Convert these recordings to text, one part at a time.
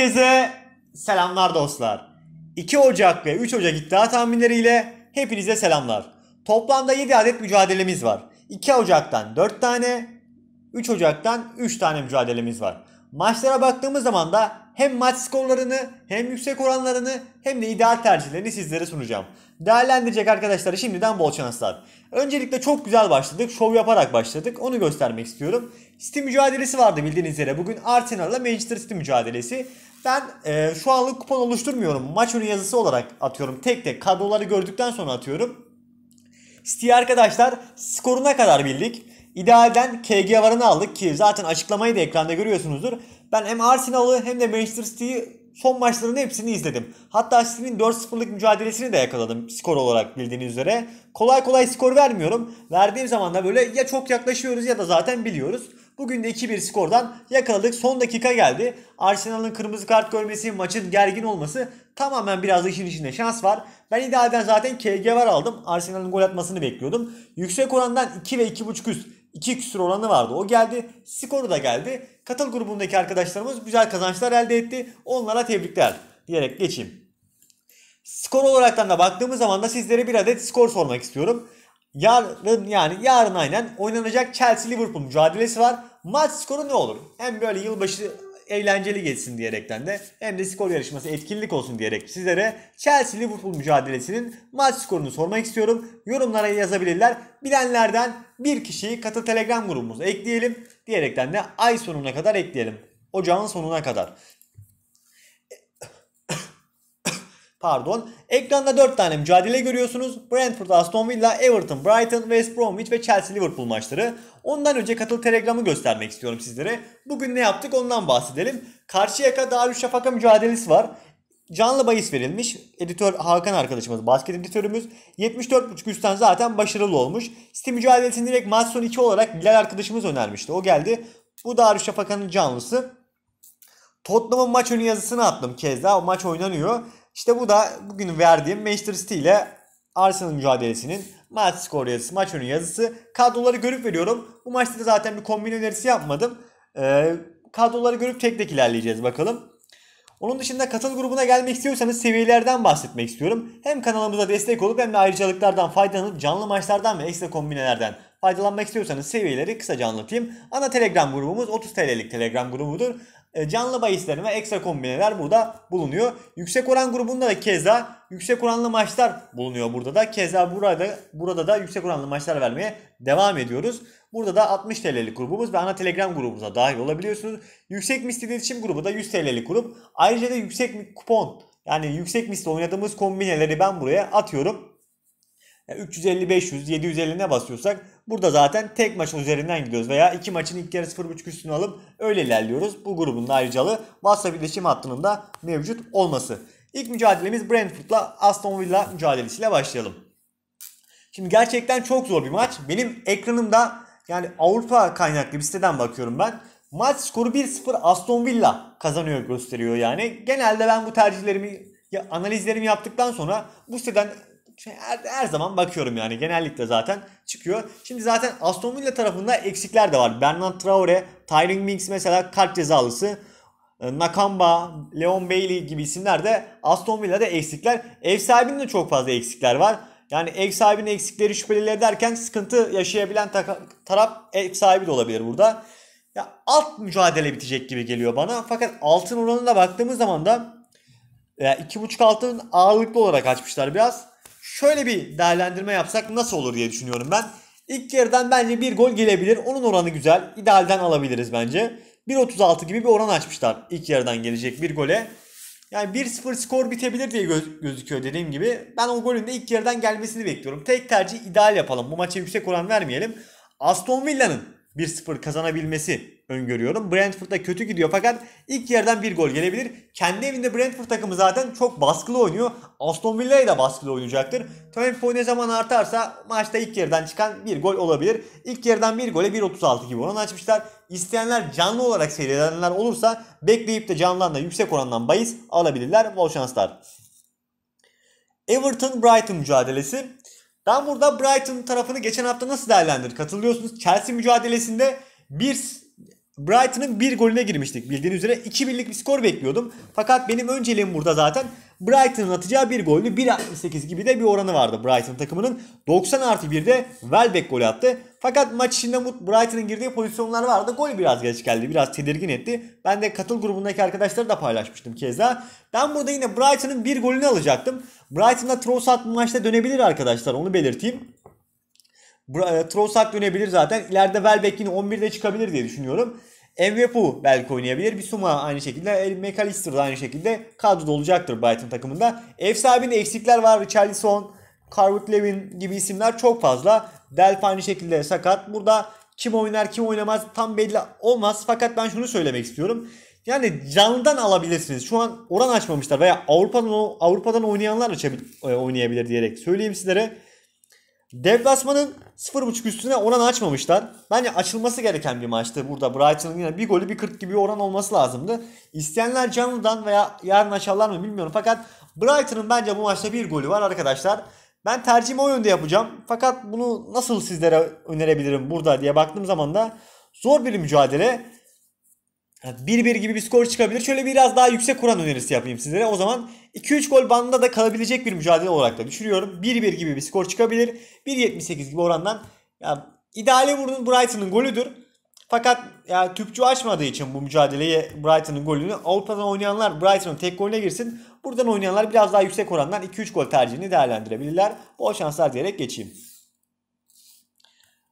Herkese selamlar dostlar. 2 Ocak ve 3 Ocak iddia tahminleriyle hepinize selamlar. Toplamda 7 adet mücadelemiz var. 2 Ocak'tan 4 tane, 3 Ocak'tan 3 tane mücadelemiz var. Maçlara baktığımız zaman da hem maç skorlarını hem yüksek oranlarını hem de ideal tercihlerini sizlere sunacağım. Değerlendirecek arkadaşlara şimdiden bol şanslar. Öncelikle çok güzel başladık. Şov yaparak başladık. Onu göstermek istiyorum. City mücadelesi vardı bildiğiniz üzere. Bugün Arsenal ile Manchester City mücadelesi. Ben e, şu anlık kupon oluşturmuyorum. Maç önü yazısı olarak atıyorum. Tek tek kadroları gördükten sonra atıyorum. Siteye arkadaşlar skoruna kadar bildik. İdealden KG varını aldık ki zaten açıklamayı da ekranda görüyorsunuzdur. Ben hem Arsenal'ı hem de Manchester City'yi son maçlarının hepsini izledim. Hatta City'nin 4-0'lık mücadelesini de yakaladım skor olarak bildiğiniz üzere. Kolay kolay skor vermiyorum. Verdiğim zaman da böyle ya çok yaklaşıyoruz ya da zaten biliyoruz. Bugün de 2-1 skordan yakaladık. Son dakika geldi. Arsenal'ın kırmızı kart görmesi, maçın gergin olması tamamen biraz işin içinde şans var. Ben idealden zaten KG var aldım. Arsenal'ın gol atmasını bekliyordum. Yüksek orandan 2 ve 2.5 üst 2 küsur oranı vardı. O geldi. Skoru da geldi. Katıl grubundaki arkadaşlarımız güzel kazançlar elde etti. Onlara tebrikler diyerek geçeyim. Skor olaraktan da baktığımız zaman da sizlere bir adet skor sormak istiyorum. Yarın yani yarın aynen oynanacak Chelsea Liverpool mücadelesi var. Maç skoru ne olur? Hem böyle yılbaşı eğlenceli geçsin diyerekten de hem de skor yarışması etkinlik olsun diyerek sizlere Chelsea Liverpool mücadelesinin maç skorunu sormak istiyorum. Yorumlara yazabilirler. Bilenlerden bir kişiyi katı telegram grubumuza ekleyelim diyerekten de ay sonuna kadar ekleyelim. Ocağın sonuna kadar. pardon. Ekranda 4 tane mücadele görüyorsunuz. Brentford, Aston Villa, Everton, Brighton, West Bromwich ve Chelsea Liverpool maçları. Ondan önce katıl telegramı göstermek istiyorum sizlere. Bugün ne yaptık ondan bahsedelim. Karşıyaka Darüşşafaka mücadelesi var. Canlı bahis verilmiş. Editör Hakan arkadaşımız, basket editörümüz. 74.5 üstten zaten başarılı olmuş. City mücadelesini direkt maç sonu 2 olarak Bilal arkadaşımız önermişti. O geldi. Bu Darüşşafaka'nın canlısı. Tottenham'ın maç önü yazısını attım kez daha. O maç oynanıyor. İşte bu da bugün verdiğim Manchester City ile Arsenal mücadelesinin maç skoru yazısı, maç önü yazısı. Kadroları görüp veriyorum. Bu maçta da zaten bir kombin önerisi yapmadım. Ee, kadroları görüp tek tek ilerleyeceğiz bakalım. Onun dışında katıl grubuna gelmek istiyorsanız seviyelerden bahsetmek istiyorum. Hem kanalımıza destek olup hem de ayrıcalıklardan faydalanıp canlı maçlardan ve ekstra kombinelerden faydalanmak istiyorsanız seviyeleri kısaca anlatayım. Ana Telegram grubumuz 30 TL'lik Telegram grubudur. E, canlı bahislerin ve ekstra kombineler burada bulunuyor. Yüksek oran grubunda da keza yüksek oranlı maçlar bulunuyor burada da. Keza burada burada da yüksek oranlı maçlar vermeye devam ediyoruz. Burada da 60 TL'lik grubumuz ve ana Telegram grubumuza dahil olabiliyorsunuz. Yüksek misli iletişim grubu da 100 TL'lik grup. Ayrıca da yüksek kupon yani yüksek misli oynadığımız kombineleri ben buraya atıyorum. 350 500 750 basıyorsak burada zaten tek maç üzerinden gidiyoruz veya iki maçın ilk yarı 0.5 üstünü alıp öyle ilerliyoruz. Bu grubun da ayrıcalığı WhatsApp iletişim hattının da mevcut olması. İlk mücadelemiz Brentford'la Aston Villa mücadelesiyle başlayalım. Şimdi gerçekten çok zor bir maç. Benim ekranımda yani Avrupa kaynaklı bir siteden bakıyorum ben. Maç skoru 1-0 Aston Villa kazanıyor gösteriyor yani. Genelde ben bu tercihlerimi ya analizlerimi yaptıktan sonra bu siteden her, her zaman bakıyorum yani genellikle zaten çıkıyor. Şimdi zaten Aston Villa tarafında eksikler de var. Bernard Traore, Tyring Mings mesela kart cezalısı. Ee, Nakamba, Leon Bailey gibi isimler de Aston Villa'da eksikler. Ev sahibinin de çok fazla eksikler var. Yani ev sahibinin eksikleri şüpheliler derken sıkıntı yaşayabilen taraf ev sahibi de olabilir burada. Ya alt mücadele bitecek gibi geliyor bana. Fakat altın oranına baktığımız zaman da yani 2.5 altın ağırlıklı olarak açmışlar biraz. Şöyle bir değerlendirme yapsak nasıl olur diye düşünüyorum ben. İlk yarıdan bence bir gol gelebilir. Onun oranı güzel. İdealden alabiliriz bence. 1.36 gibi bir oran açmışlar ilk yarıdan gelecek bir gole. Yani 1-0 skor bitebilir diye göz, gözüküyor dediğim gibi. Ben o golün de ilk yarıdan gelmesini bekliyorum. Tek tercih ideal yapalım. Bu maça yüksek oran vermeyelim. Aston Villa'nın 1-0 kazanabilmesi öngörüyorum. Brentford'da kötü gidiyor fakat ilk yerden bir gol gelebilir. Kendi evinde Brentford takımı zaten çok baskılı oynuyor. Aston Villa'ya da baskılı oynayacaktır. Tempo ne zaman artarsa maçta ilk yerden çıkan bir gol olabilir. İlk yerden bir gole 1.36 gibi oran açmışlar. İsteyenler canlı olarak seyredenler olursa bekleyip de canlıdan da yüksek orandan bahis alabilirler. Bol şanslar. Everton Brighton mücadelesi. Ben burada Brighton tarafını geçen hafta nasıl değerlendir? Katılıyorsunuz. Chelsea mücadelesinde bir Brighton'ın bir golüne girmiştik. Bildiğiniz üzere 2-1'lik bir skor bekliyordum. Fakat benim önceliğim burada zaten Brighton'ın atacağı bir golü gollü 1.68 gibi de bir oranı vardı Brighton takımının. 90 artı 1'de Welbeck gol attı. Fakat maç içinde Brighton'ın girdiği pozisyonlar vardı. Gol biraz geç geldi. Biraz tedirgin etti. Ben de katıl grubundaki arkadaşları da paylaşmıştım keza. Ben burada yine Brighton'ın bir golünü alacaktım. Brighton'da Trossard bu maçta dönebilir arkadaşlar. Onu belirteyim. E, Trossard dönebilir zaten. İleride Welbeck yine 11'de çıkabilir diye düşünüyorum. Envepu belki oynayabilir. Bir suma aynı şekilde. El McAllister da aynı şekilde kadroda olacaktır Brighton takımında. Ev sahibinde eksikler var. Richarlison, calvert Levin gibi isimler çok fazla. Delp aynı şekilde sakat. Burada kim oynar kim oynamaz tam belli olmaz. Fakat ben şunu söylemek istiyorum. Yani canlıdan alabilirsiniz. Şu an oran açmamışlar veya Avrupa'dan Avrupa'dan oynayanlar açabil, e, oynayabilir diyerek söyleyeyim sizlere. Deplasmanın 0.5 üstüne oran açmamışlar. Bence açılması gereken bir maçtı burada. Brighton'ın yine bir golü bir 40 gibi bir oran olması lazımdı. İsteyenler canlıdan veya yarın açarlar mı bilmiyorum. Fakat Brighton'ın bence bu maçta bir golü var arkadaşlar. Ben tercihimi o yönde yapacağım. Fakat bunu nasıl sizlere önerebilirim burada diye baktığım zaman da zor bir mücadele. 1-1 gibi bir skor çıkabilir. Şöyle biraz daha yüksek kuran önerisi yapayım sizlere. O zaman 2-3 gol bandında da kalabilecek bir mücadele olarak da düşünüyorum. 1-1 gibi bir skor çıkabilir. 1.78 gibi orandan ya, ideale vurduğun Brighton'ın golüdür. Fakat ya, tüpçü açmadığı için bu mücadeleye Brighton'ın golünü Avrupa'dan oynayanlar Brighton'ın tek golüne girsin. Buradan oynayanlar biraz daha yüksek orandan 2-3 gol tercihini değerlendirebilirler. Bol şanslar diyerek geçeyim.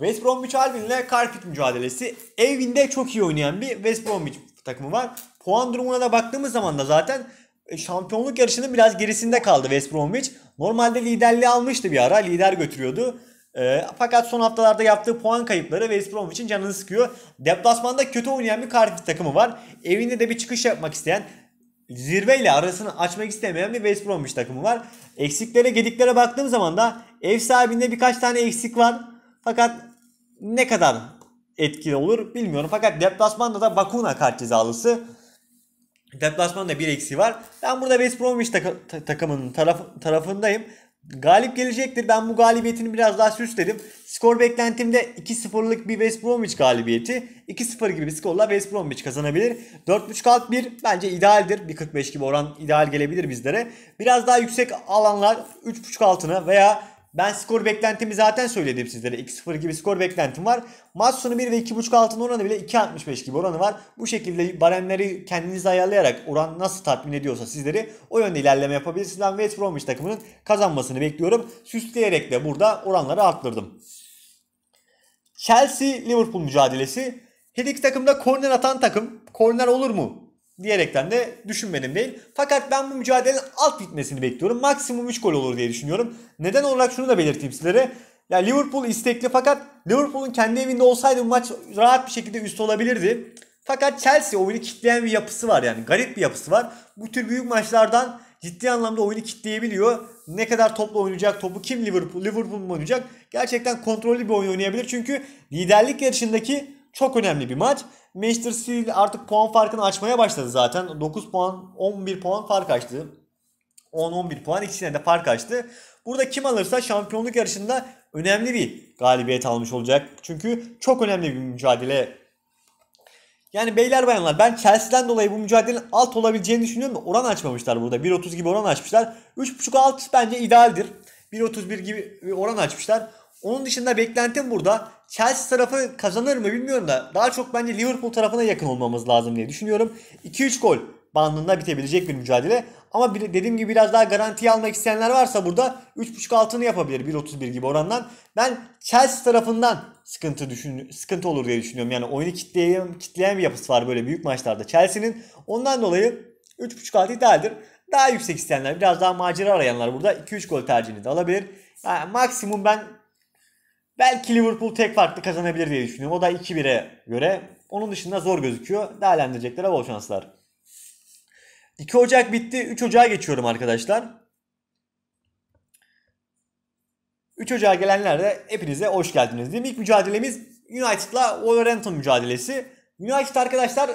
West Bromwich Albion Carpic mücadelesi. Evinde çok iyi oynayan bir West Bromwich takımı var. Puan durumuna da baktığımız zaman da zaten e, şampiyonluk yarışının biraz gerisinde kaldı West Bromwich. Normalde liderliği almıştı bir ara. Lider götürüyordu. E, fakat son haftalarda yaptığı puan kayıpları West Bromwich'in canını sıkıyor. Deplasmanda kötü oynayan bir Cardiff takımı var. Evinde de bir çıkış yapmak isteyen zirveyle arasını açmak istemeyen bir West Bromwich takımı var. Eksiklere gediklere baktığım zaman da ev sahibinde birkaç tane eksik var. Fakat ne kadar etkili olur bilmiyorum. Fakat deplasmanda da Bakuna kart cezalısı. Deplasmanda bir eksi var. Ben burada West Bromwich takımının taraf- tarafındayım. Galip gelecektir. Ben bu galibiyetini biraz daha süsledim. Skor beklentimde 2-0'lık bir West Bromwich galibiyeti. 2-0 gibi bir skorla West Bromwich kazanabilir. 4.5 alt 1 bence idealdir. Bir 45 gibi oran ideal gelebilir bizlere. Biraz daha yüksek alanlar 3.5 altına veya ben skor beklentimi zaten söyledim sizlere. 2-0 gibi skor beklentim var. Maç sonu 1 ve 2.5 altın oranı bile 2.65 gibi oranı var. Bu şekilde baremleri kendiniz ayarlayarak oran nasıl tatmin ediyorsa sizleri o yönde ilerleme yapabilirsiniz. Ben West Bromwich takımının kazanmasını bekliyorum. Süsleyerek de burada oranları arttırdım. Chelsea Liverpool mücadelesi. Her iki takımda korner atan takım. Korner olur mu? diyerekten de düşünmedim değil. Fakat ben bu mücadelenin alt bitmesini bekliyorum. Maksimum 3 gol olur diye düşünüyorum. Neden olarak şunu da belirteyim sizlere. Ya Liverpool istekli fakat Liverpool'un kendi evinde olsaydı bu maç rahat bir şekilde üst olabilirdi. Fakat Chelsea oyunu kitleyen bir yapısı var yani garip bir yapısı var. Bu tür büyük maçlardan ciddi anlamda oyunu kitleyebiliyor. Ne kadar topla oynayacak, topu kim Liverpool, Liverpool mu oynayacak? Gerçekten kontrollü bir oyun oynayabilir çünkü liderlik yarışındaki çok önemli bir maç. Manchester City artık puan farkını açmaya başladı zaten. 9 puan, 11 puan fark açtı. 10-11 puan ikisine de fark açtı. Burada kim alırsa şampiyonluk yarışında önemli bir galibiyet almış olacak. Çünkü çok önemli bir mücadele. Yani beyler bayanlar ben Chelsea'den dolayı bu mücadelenin alt olabileceğini düşünüyorum da oran açmamışlar burada. 1.30 gibi oran açmışlar. 3.5 alt bence idealdir. 1.31 gibi oran açmışlar. Onun dışında beklentim burada Chelsea tarafı kazanır mı bilmiyorum da daha çok bence Liverpool tarafına yakın olmamız lazım diye düşünüyorum. 2-3 gol bandında bitebilecek bir mücadele. Ama dediğim gibi biraz daha garanti almak isteyenler varsa burada 3.5 altını yapabilir 1.31 gibi orandan. Ben Chelsea tarafından sıkıntı düşün sıkıntı olur diye düşünüyorum. Yani oyunu kitleyen, kitleyen bir yapısı var böyle büyük maçlarda Chelsea'nin. Ondan dolayı 3.5 altı idealdir. Daha yüksek isteyenler, biraz daha macera arayanlar burada 2-3 gol tercihini de alabilir. Yani maksimum ben Belki Liverpool tek farklı kazanabilir diye düşünüyorum. O da 2-1'e göre. Onun dışında zor gözüküyor. Değerlendirecekler bol şanslar. 2 Ocak bitti. 3 Ocak'a geçiyorum arkadaşlar. 3 Ocak'a gelenler de hepinize hoş geldiniz diyeyim. İlk mücadelemiz United'la Wolverhampton mücadelesi. United arkadaşlar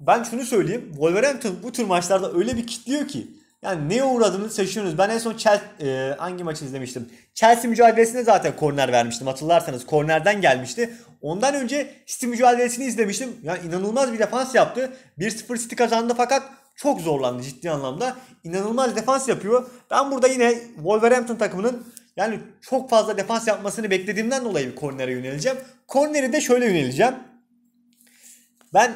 ben şunu söyleyeyim. Wolverhampton bu tür maçlarda öyle bir kitliyor ki yani neye uğradığını seçiyorsunuz. Ben en son Chelsea, e, hangi maçı izlemiştim? Chelsea mücadelesinde zaten korner vermiştim hatırlarsanız. Kornerden gelmişti. Ondan önce City mücadelesini izlemiştim. Yani inanılmaz bir defans yaptı. 1-0 City kazandı fakat çok zorlandı ciddi anlamda. İnanılmaz defans yapıyor. Ben burada yine Wolverhampton takımının yani çok fazla defans yapmasını beklediğimden dolayı bir kornere yöneleceğim. Korneri de şöyle yöneleceğim. Ben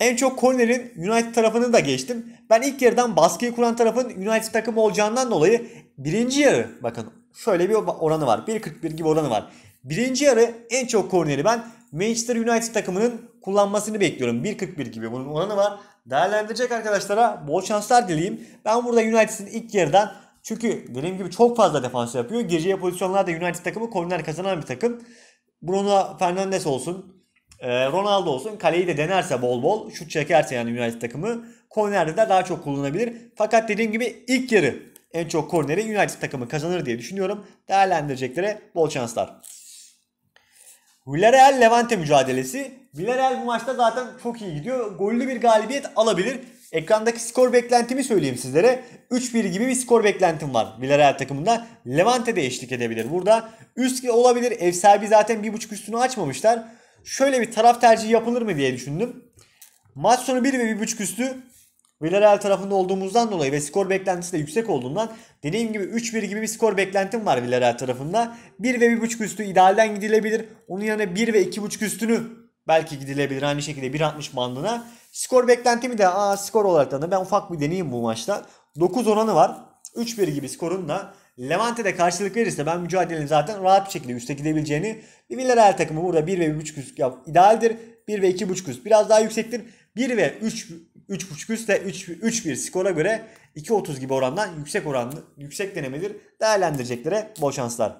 en çok kornerin United tarafını da geçtim. Ben ilk yarıdan baskıyı kuran tarafın United takımı olacağından dolayı birinci yarı bakın şöyle bir oranı var. 1.41 gibi oranı var. Birinci yarı en çok korneri ben Manchester United takımının kullanmasını bekliyorum. 1.41 gibi bunun oranı var. Değerlendirecek arkadaşlara bol şanslar dileyim. Ben burada United'in ilk yarıdan çünkü dediğim gibi çok fazla defans yapıyor. Gireceği pozisyonlarda United takımı korner kazanan bir takım. Bruno Fernandes olsun. Ee, Ronaldo olsun kaleyi de denerse bol bol şut çekerse yani United takımı kornerde de daha çok kullanabilir. Fakat dediğim gibi ilk yarı en çok korneri United takımı kazanır diye düşünüyorum. Değerlendireceklere bol şanslar. Villarreal Levante mücadelesi. Villarreal bu maçta zaten çok iyi gidiyor. Gollü bir galibiyet alabilir. Ekrandaki skor beklentimi söyleyeyim sizlere. 3-1 gibi bir skor beklentim var Villarreal takımında. Levante de eşlik edebilir burada. Üst olabilir. Ev sahibi zaten 1.5 üstünü açmamışlar şöyle bir taraf tercihi yapılır mı diye düşündüm. Maç sonu 1 ve 1.5 üstü Villarreal tarafında olduğumuzdan dolayı ve skor beklentisi de yüksek olduğundan dediğim gibi 3-1 gibi bir skor beklentim var Villarreal tarafında. 1 ve 1.5 üstü idealden gidilebilir. Onun yerine 1 ve 2.5 üstünü belki gidilebilir aynı şekilde 1.60 bandına. Skor beklentimi de aa skor olarak da ben ufak bir deneyeyim bu maçta. 9 oranı var. 3-1 gibi skorun da Levante de karşılık verirse ben mücadelenin zaten rahat bir şekilde üste gidebileceğini bir Villarreal takımı burada 1 ve 1.5 üst idealdir. 1 ve 2.5 üst biraz daha yüksektir. 1 ve 3 3.5 üstle 3 3 bir skora göre 2.30 gibi orandan yüksek oranlı yüksek denemedir değerlendireceklere bol şanslar.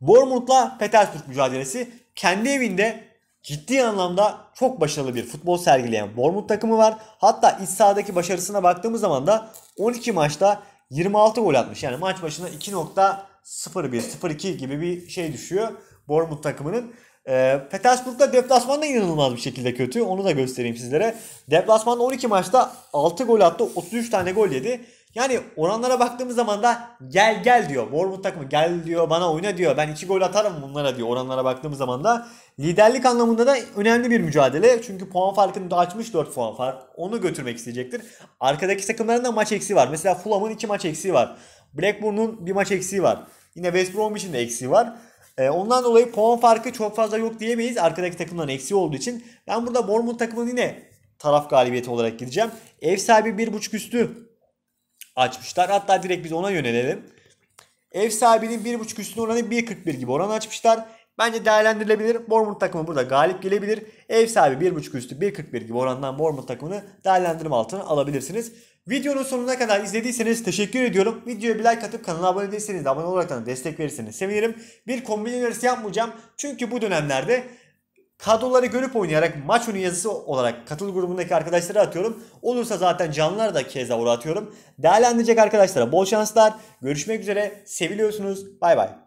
Bournemouth'la Petersburg mücadelesi kendi evinde ciddi anlamda çok başarılı bir futbol sergileyen Bournemouth takımı var. Hatta iç sahadaki başarısına baktığımız zaman da 12 maçta 26 gol atmış. Yani maç başına 2.01-0.2 gibi bir şey düşüyor Bournemouth takımının. E, Petersburg'da deplasmanda inanılmaz bir şekilde kötü. Onu da göstereyim sizlere. Deplasmanda 12 maçta 6 gol attı, 33 tane gol yedi. Yani oranlara baktığımız zaman da gel gel diyor. Bournemouth takımı gel diyor bana oyna diyor. Ben iki gol atarım bunlara diyor oranlara baktığımız zaman da. Liderlik anlamında da önemli bir mücadele. Çünkü puan farkını da açmış 4 puan fark. Onu götürmek isteyecektir. Arkadaki takımların da maç eksiği var. Mesela Fulham'ın iki maç eksiği var. Blackburn'un bir maç eksiği var. Yine West Brom için de eksiği var. Ee, ondan dolayı puan farkı çok fazla yok diyemeyiz. Arkadaki takımların eksiği olduğu için. Ben burada Bournemouth takımının yine taraf galibiyeti olarak gideceğim. Ev sahibi 1.5 üstü açmışlar. Hatta direkt biz ona yönelelim. Ev sahibinin 1.5 üstün oranı 1.41 gibi oran açmışlar. Bence değerlendirilebilir. Bournemouth takımı burada galip gelebilir. Ev sahibi 1.5 üstü 1.41 gibi orandan Bournemouth takımını değerlendirme altına alabilirsiniz. Videonun sonuna kadar izlediyseniz teşekkür ediyorum. Videoya bir like atıp kanala abone değilseniz de abone olarak da destek verirseniz sevinirim. Bir kombin önerisi yapmayacağım. Çünkü bu dönemlerde Kadroları görüp oynayarak maç önü yazısı olarak katıl grubundaki arkadaşlara atıyorum. Olursa zaten canlılar da keza uğratıyorum. Değerlendirecek arkadaşlara bol şanslar. Görüşmek üzere. Seviliyorsunuz. Bay bay.